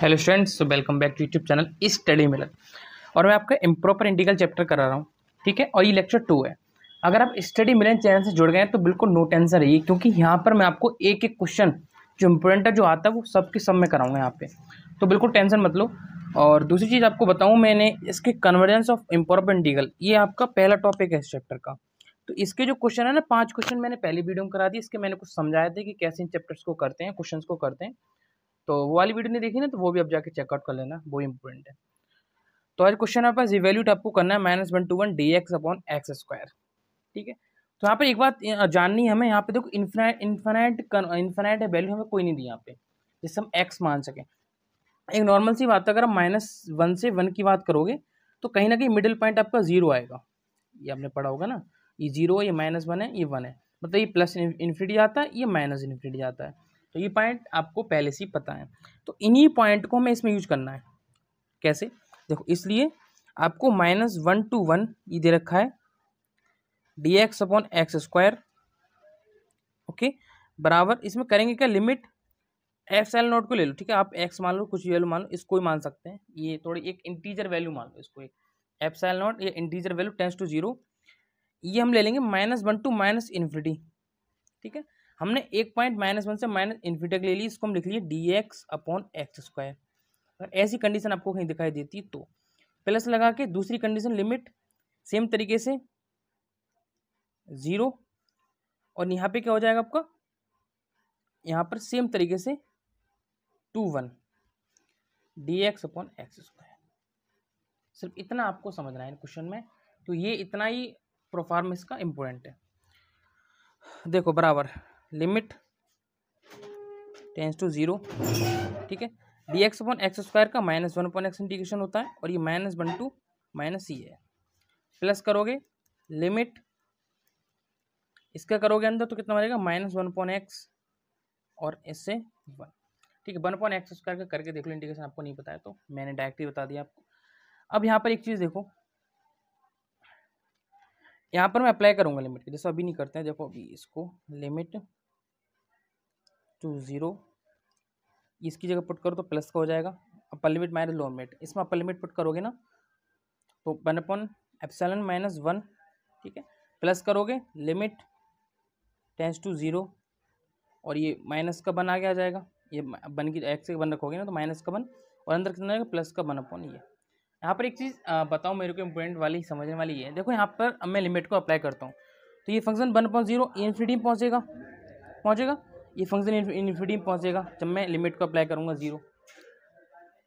hello students welcome back to YouTube channel study Milan और मैं आपका इम्प्रॉपर इंडिकल चैप्टर करा रहा हूँ ठीक है और ये लेक्चर टू है अगर आप स्टडी मिलन चैनल से जुड़ गए हैं तो बिल्कुल नो टेंशन रहिए क्योंकि यहाँ पर मैं आपको एक एक क्वेश्चन जो इम्पोर्टेंट है जो आता है वो सब के सब में कराऊंगा यहाँ पे तो बिल्कुल टेंशन मत लो और दूसरी चीज़ आपको बताऊँ मैंने इसके कन्वर्जेंस ऑफ इम्प्रॉपर इंडिकल ये आपका पहला टॉपिक है इस चैप्टर का तो इसके जो क्वेश्चन है ना पाँच क्वेश्चन मैंने पहली वीडियो में करा दी इसके मैंने कुछ समझाया था कि कैसे इन चैप्टर्स को करते हैं क्वेश्चन को करते हैं तो वो वाली वीडियो नहीं देखी ना तो वो भी आप जाके चेकआउट कर लेना वो इम्पोर्टेंट है तो आज क्वेश्चन हमारे पास आपको करना है minus one to one d x upon x square ठीक है तो यहाँ पर एक बात जाननी है हमें यहाँ पे देखो इन्फिनाइट इन्फिनाइट इन्फिनाइट वैल्यू हमें कोई नहीं दी यहाँ पे जिससे हम एक्स मान सकें एक नॉर्मल सी बात है अगर आप माइनस वन से वन की बात करोगे तो कहीं ना कहीं मिडिल पॉइंट आपका जीरो आएगा ये आपने पढ़ा होगा ना ये जीरो है ये माइनस वन है ये वन है मतलब ये प्लस इन्फिनिटी जाता है ये माइनस इन्फिनिटी जाता है तो ये पॉइंट आपको पहले से ही पता है तो इन्हीं पॉइंट को हमें इसमें यूज करना है कैसे देखो इसलिए आपको माइनस वन टू वन ये दे रखा है d x upon x square okay बराबर इसमें करेंगे क्या लिमिट एफ एल नोट को ले लो ठीक है आप एक्स मान लो कुछ वैल्यू मान लो इसको ही मान सकते हैं ये थोड़ी एक इंटीजर वैल्यू मान लो इसको एक एफ सेल नोट ये integer value tends to zero ये हम ले लेंगे minus one to minus infinity ठीक है हमने एक पॉइंट माइनस वन से माइनस इन्फिटी ले ली इसको हम लिख लिए d x upon x square अगर ऐसी कंडीशन आपको कहीं दिखाई देती तो प्लस लगा के दूसरी कंडीशन लिमिट सेम तरीके से ज़ीरो और यहाँ पे क्या हो जाएगा आपका यहाँ पर सेम तरीके से to one d x upon x square सिर्फ इतना आपको समझना है क्वेश्चन में तो ये इतना ही प्रोफार्म इसका इम्पोर्टेंट है देखो बराबर लिमिट टेंस टू ज़ीरो ठीक है d x upon x square का minus one upon x integration होता है और ये minus one to minus C है प्लस करोगे लिमिट इसका करोगे अंदर तो कितना मिलेगा माइनस वन पॉइंट एक्स और इससे वन ठीक है वन पॉइंट एक्स स्क्वायर का करके देख लो इंटीग्रेशन आपको नहीं पता है तो मैंने डायरेक्ट ही बता दिया आपको अब यहाँ पर एक चीज़ देखो यहाँ पर मैं अप्लाई करूँगा लिमिट की जैसे अभी नहीं करते हैं देखो अभी इसको लिमिट टू ज़ीरो इसकी जगह पुट करो तो प्लस का हो जाएगा upper limit minus lower limit इसमें अपर लिमिट पुट करोगे ना तो one upon epsilon minus one ठीक है प्लस करोगे लिमिट टेंस टू ज़ीरो और ये माइनस का बन आगे आ जाएगा ये बन की एक्स का बन रखोगे ना तो माइनस का बन और अंदर कितना जाएगा प्लस का बन अपॉन ये यहाँ पर एक चीज़ बताओ मेरे को इम्पोर्टेंट वाली समझने वाली है देखो यहाँ पर मैं लिमिट को अप्लाई करता हूँ तो ये function one point zero infinity में पहुँचेगा पहुँचेगा ये फंक्शन इन्फिनिटी में पहुँचेगा जब मैं लिमिट को अप्लाई करूँगा जीरो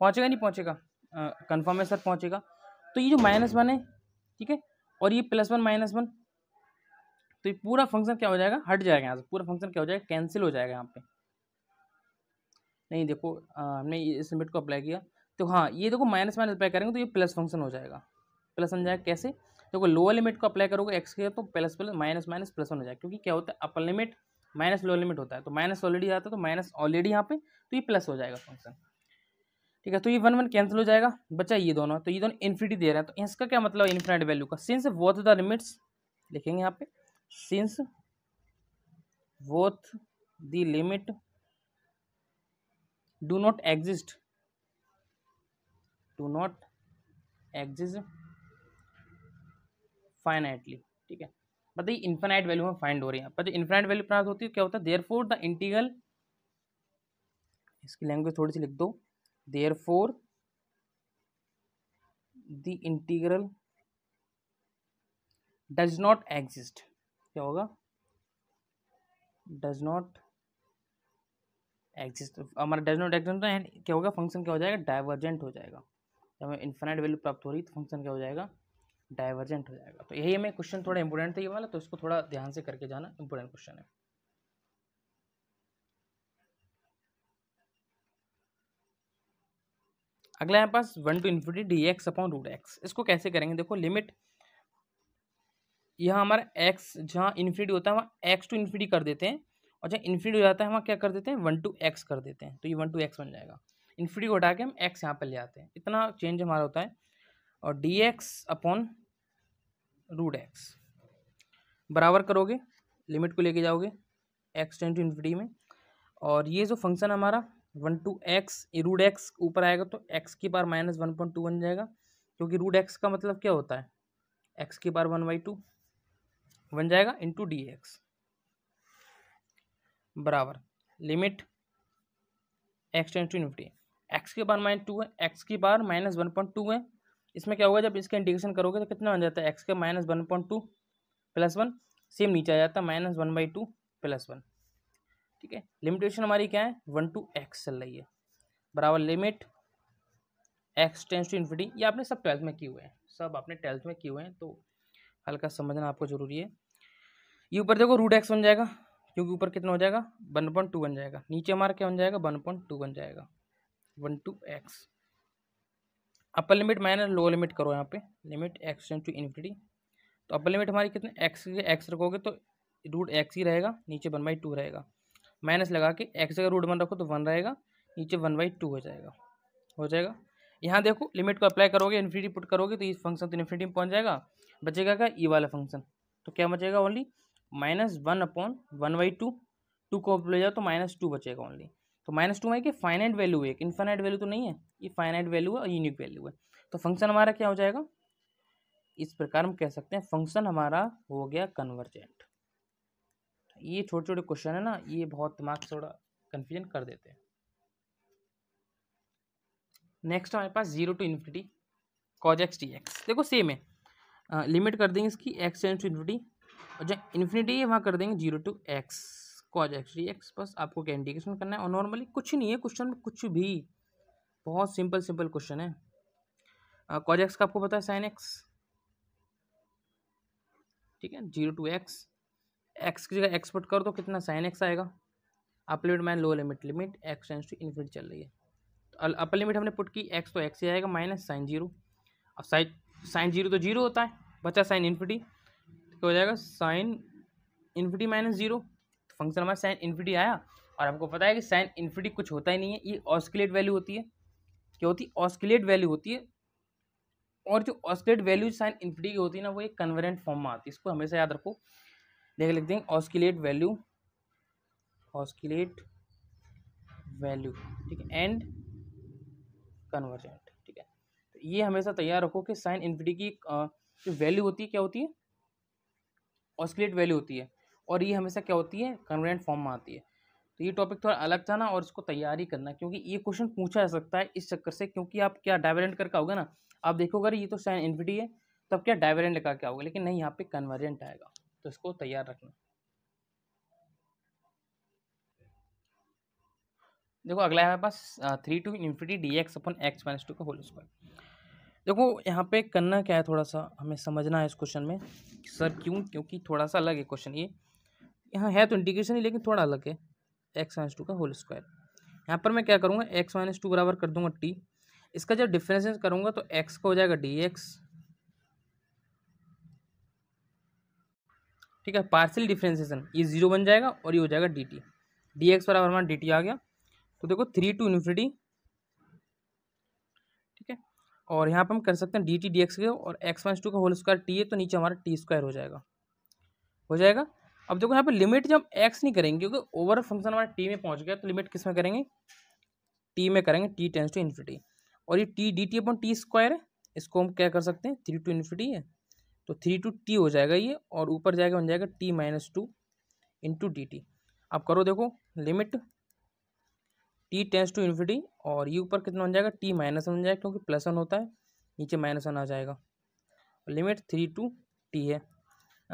पहुँचेगा नहीं पहुँचेगा कन्फर्म है सर पहुँचेगा तो ये जो माइनस वन है ठीक है और ये प्लस वन माइनस वन तो ये पूरा फंक्शन क्या हो जाएगा हट जाएगा यहाँ से पूरा फंक्शन क्या हो जाएगा कैंसिल हो जाएगा यहाँ पे नहीं देखो हमने इस लिमिट को अप्लाई किया तो हाँ ये देखो माइनस माइनस अप्लाई करेंगे तो ये प्लस फंक्शन हो जाएगा प्लस बन जाएगा कैसे देखो लोअर लिमिट को अप्लाई करोगे एक्स के तो plus plus minus minus plus one हो जाएगा क्योंकि क्या होता है upper limit minus low limit होता है तो माइनस ऑलरेडी आता है तो माइनस ऑलरेडी यहाँ पे तो ये प्लस हो जाएगा फंक्शन ठीक है तो ये वन वन कैंसिल हो जाएगा बचा ये दोनों तो ये दोनों इन्फिनिटी दे रहे हैं तो इसका क्या मतलब इन्फिनाइट वैल्यू का सिंस वोथ द लिमिट्स लिखेंगे यहाँ पे since both the limit do not exist do not exist finitely ठीक है बताइए इन्फेनाइट वैल्यू में फाइंड हो रही है बताइए इन्फेनाइट वैल्यू प्राप्त होती है क्या होता है देयर फोर द इंटीगल इसकी लैंग्वेज थोड़ी सी लिख दो therefore the integral does not exist क्या होगा डज नॉट एग्जिस्ट हमारा डज नॉट एग्जिस्ट क्या होगा फंक्शन क्या हो जाएगा डाइवर्जेंट हो जाएगा जब हमें इन्फिनाइट वैल्यू प्राप्त हो रही तो फंक्शन क्या हो जाएगा डाइवर्जेंट हो जाएगा तो यही हमें क्वेश्चन थोड़ा इंपोर्टेंट था ये वाला तो इसको थोड़ा ध्यान से करके जाना इंपोर्टेंट क्वेश्चन है अगला हमारे पास one to infinity d x upon root x इसको कैसे करेंगे देखो लिमिट यहाँ हमारा एक्स जहाँ इन्फिनिटी होता है वहाँ एक्स टू इन्फिनिटी कर देते हैं और जहाँ इन्फिनिटी हो जाता है वहाँ क्या कर देते हैं वन टू एक्स कर देते हैं तो ये वन टू एक्स बन जाएगा इन्फिनिटी को हटा के हम एक्स यहाँ पर ले आते हैं इतना चेंज हमारा होता है और d x upon root x बराबर करोगे लिमिट को लेके जाओगे एक्स टेन टू इन्फिटी में और ये जो फंक्शन हमारा one to x root x ऊपर आएगा तो एक्स की पार माइनस वन पॉइंट टू बन जाएगा क्योंकि रूट एक्स का मतलब क्या होता है एक्स की पार वन बाई टू बन जाएगा इंटू डी एक्स बराबर limit x tends to infinity x की पार माइनस टू है एक्स की पार माइनस वन पॉइंट टू है इसमें क्या होगा जब इसका इंटीग्रेशन करोगे तो कितना बन जाता है एक्स का minus one point two plus one same नीचे आ जाता है minus one by two plus one ठीक है लिमिटेशन हमारी क्या है वन टू एक्स चल रही है बराबर limit x tends to infinity ये आपने सब ट्वेल्थ में किए हुए हैं सब आपने ट्वेल्थ में किए हुए हैं तो हल्का समझना आपको ज़रूरी है ये ऊपर देखो रूट एक्स बन जाएगा क्योंकि ऊपर कितना हो जाएगा वन पॉइंट टू बन जाएगा नीचे हमारा क्या बन जाएगा वन पॉइंट टू बन जाएगा one to x upper limit minus lower limit करो यहाँ पे लिमिट एक्स टू इन्फिनिटी तो अपर लिमिट हमारी कितने एक्स एक्स रखोगे तो रूट एक्स ही रहेगा नीचे वन बाई टू रहेगा माइनस लगा के एक्स अगर रूट वन रखो तो वन रहेगा नीचे वन बाई टू हो जाएगा हो जाएगा यहाँ देखो लिमिट को अप्लाई करोगे इन्फिनिटी पुट करोगे तो इस फंक्शन तो इन्फिनिटी में पहुँच जाएगा बचेगा क्या ई वाला फंक्शन तो क्या बचेगा only minus one upon one by two two को ले जाओ तो माइनस टू बचेगा ओनली तो माइनस टू में कि फाइनाइट वैल्यू है एक इन्फाइनाइट वैल्यू तो नहीं है ये फाइनाइट वैल्यू है और यूनिक वैल्यू है तो फंक्शन हमारा क्या हो जाएगा इस प्रकार हम कह सकते हैं फंक्शन हमारा हो गया कन्वर्जेंट ये छोटे छोटे क्वेश्चन है ना ये बहुत दिमाग से थोड़ा कन्फ्यूजन कर देते हैं नेक्स्ट हमारे पास zero to infinity cos x d x देखो सेम है लिमिट कर देंगे इसकी एक्स टेंस टू इन्फिनिटी और जो इन्फिनिटी है वहाँ कर देंगे zero to x cos x d x बस आपको क्या इंडिकेशन करना है और नॉर्मली कुछ नहीं है क्वेश्चन कुछ भी बहुत सिंपल सिंपल क्वेश्चन है कॉज एक्स का आपको पता है साइन एक्स ठीक है जीरो टू एक्स एक्स की जगह एक्सपोर्ट करो तो कितना साइन एक्स आएगा up limit minus low limit limit x tends to infinite चल रही है तो अपर लिमिट हमने पुट की एक्स तो एक्स ही आएगा माइनस साइन जीरो अब साइन साइन जीरो तो जीरो होता है बचा साइन इन्फिटी तो हो जाएगा sine infinity minus zero function हमारा साइन इन्फिटी आया और आपको पता है कि साइन इन्फिटी कुछ होता ही नहीं है ये ऑस्किलेट वैल्यू होती है क्या होती है ऑस्किलेट वैल्यू होती है और जो ऑस्किलेट वैल्यू साइन इन्फिटी की होती है ना वो एक कन्वर्जेंट फॉर्म में आती है इसको हमेशा याद रखो देख लेते हैं ऑस्किलेट वैल्यू ऑस्किलेट वैल्यू ठीक है एंड कन्वर्जेंट ठीक है तो ये हमेशा तैयार रखो कि साइन इन्फिटी की जो वैल्यू होती है क्या होती है ऑस्किलेट वैल्यू होती है और ये हमेशा क्या होती है कन्वेंट फॉर्म में आती है तो ये टॉपिक थोड़ा अलग था ना और इसको तैयारी करना क्योंकि ये क्वेश्चन पूछा जा सकता है इस चक्कर से क्योंकि आप क्या डाइवरेंट करके आओगे ना आप देखोगे अगर ये तो साइन इन्फिटी है तो क्या डाइवरेंट लगा के आओगे लेकिन नहीं यहाँ पे कन्वर्जेंट आएगा तो इसको तैयार रखना देखो अगला है हमारे पास three to infinity d x upon x minus two का होल स्क्वायर देखो यहाँ पे करना क्या है थोड़ा सा हमें समझना है इस क्वेश्चन में सर क्यों क्योंकि थोड़ा सा अलग है क्वेश्चन ये यहाँ है तो इंटीग्रेशन ही लेकिन थोड़ा अलग है एक्स माइनस टू का होल स्क्वायर यहाँ पर मैं क्या करूँगा एक्स माइनस टू बराबर कर दूंगा टी इसका जब डिफ्रेंसेस करूँगा तो एक्स का हो जाएगा डी एक्स ठीक है पार्सल डिफ्रेंसिएशन ये जीरो बन जाएगा और ये हो जाएगा डी टी डी एक्स बराबर हमारा डी टी आ गया तो देखो थ्री टू इन्फिनिटी ठीक है और यहाँ पर हम कर सकते हैं डी टी डी एक्स के और एक्स माइनस टू का होल स्क्वायर टी है तो नीचे हमारा टी स्क्वायर हो जाएगा हो जाएगा अब देखो यहाँ पे लिमिट जब एक्स नहीं करेंगे क्योंकि ओवर फंक्शन हमारा टी में पहुँच गया तो लिमिट किस में करेंगे टी में करेंगे टी टेंस टू इन्फिटी और ये t d t upon t square है इसको हम क्या कर सकते हैं थ्री टू इन्फिटी है तो थ्री टू टी हो जाएगा ये और ऊपर जाएगा बन जाएगा t minus two into d t अब करो देखो limit t tends to infinity और ये ऊपर कितना बन जाएगा टी माइनस वन बन जाएगा क्योंकि प्लस वन होता है नीचे माइनस वन आ जाएगा लिमिट थ्री टू टी है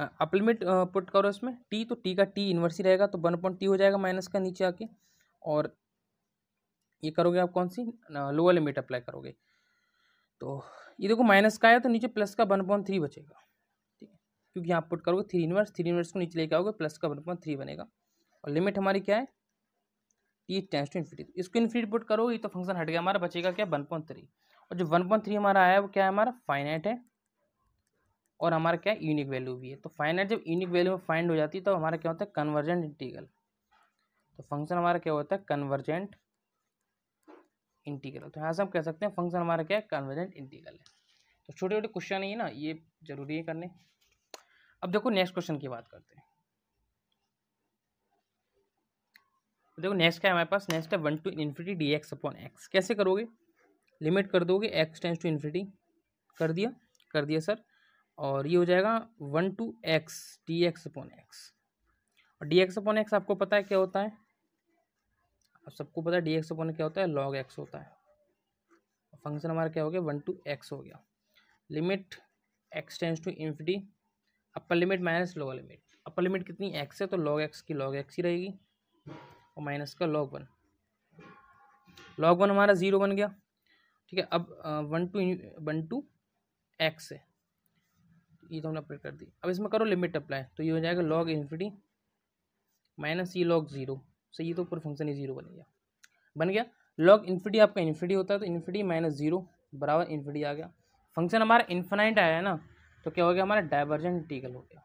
अपर लिमिट पुट करो इसमें टी तो टी का टी इन्वर्स ही रहेगा तो वन पॉइंट टी हो जाएगा माइनस का नीचे आके और ये करोगे आप कौन सी लोअर लिमिट अप्लाई करोगे तो ये देखो माइनस का आया तो नीचे प्लस का वन पॉइंट थ्री बचेगा ठीक है क्योंकि यहाँ पुट करोगे थ्री इन्वर्स थ्री इन्वर्स को नीचे लेके आओगे प्लस का वन पॉइंट थ्री बनेगा और लिमिट हमारी क्या है टी टेंस टू इन्फिनिटी इसको इन्फिनिटी पुट करोगे ये तो फंक्शन हट गया हमारा बचेगा क्या वन पॉइंट थ्री और जो वन पॉइंट थ्री हमारा आया है वो क्या है हमारा फाइनाइट है और हमारा क्या यूनिक वैल्यू भी है तो फाइनाइट जब यूनिक वैल्यू में फाइंड हो जाती है तो हमारा क्या होता है कन्वर्जेंट इंटीग्रल तो फंक्शन हमारा क्या होता है कन्वर्जेंट इंटीग्रल तो यहाँ से हम कह सकते हैं फंक्शन हमारा क्या है कन्वर्जेंट इंटीग्रल है तो छोटे छोटे क्वेश्चन है ना ये जरूरी है करने अब देखो नेक्स्ट क्वेश्चन की बात करते हैं तो देखो नेक्स्ट क्या है हमारे पास नेक्स्ट है one to infinity d x upon x कैसे करोगे लिमिट कर दोगे एक्स टेंस टू इन्फिटी कर दिया कर दिया सर और ये हो जाएगा one to x d x upon x और डी एक्स अपॉन एक्स आपको पता है क्या होता है आप सबको पता है डी एक्स अपॉन क्या होता है लॉग एक्स होता है फंक्शन हमारा क्या हो गया वन टू एक्स हो गया limit x tends to infinity upper limit minus lower limit upper limit कितनी एक्स है तो लॉग एक्स की लॉग एक्स ही रहेगी और माइनस का लॉग वन लॉग वन हमारा ज़ीरो बन गया ठीक है अब one to one to x है ये तो हमने अपडेट कर दी अब इसमें करो लिमिट अप्लाई तो ये हो जाएगा log infinity minus e log zero सही ये तो ऊपर फंक्शन ही जीरो बन गया बन गया लॉग इन्फिटी आपका इन्फिटी होता है तो इन्फिटी माइनस जीरो बराबर इन्फिटी आ गया फंक्शन हमारा इन्फिनाइट आया है ना तो क्या हो गया हमारा डाइवर्जेंट इंटीगल हो गया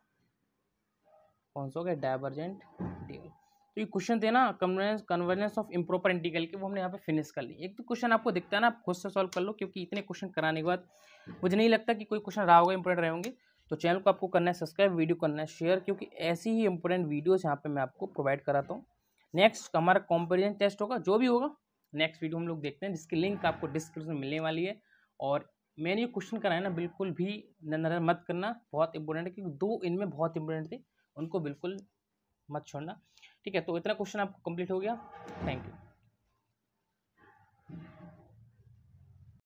कौन सा हो गया डाइवर्जेंट इंटीगल तो ये क्वेश्चन थे ना convergence convergence of improper integral के वो हमने यहाँ पे फिनिश कर ली एक तो क्वेश्चन आपको दिखता है ना आप खुद से सॉल्व कर लो क्योंकि इतने क्वेश्चन कराने के बाद मुझे नहीं लगता कि कोई क्वेश्चन रहा होगा इंपॉर्टेंट रहेंगे तो चैनल को आपको करना है सब्सक्राइब वीडियो करना है शेयर क्योंकि ऐसी ही इंपॉर्टेंट वीडियोज़ यहाँ पर मैं आपको प्रोवाइड कराता हूँ नेक्स्ट हमारा कॉम्पेरिजन टेस्ट होगा जो भी होगा नेक्स्ट वीडियो हम लोग देखते हैं जिसकी लिंक आपको डिस्क्रिप्शन में मिलने वाली है और मैंने ये क्वेश्चन कराया ना बिल्कुल भी नजर मत करना बहुत इंपॉर्टेंट है क्योंकि दो इनमें बहुत इंपॉर्टेंट थे उनको बिल्कुल मत छोड़ना ठीक है तो इतना क्वेश्चन आपको कंप्लीट हो गया थैंक यू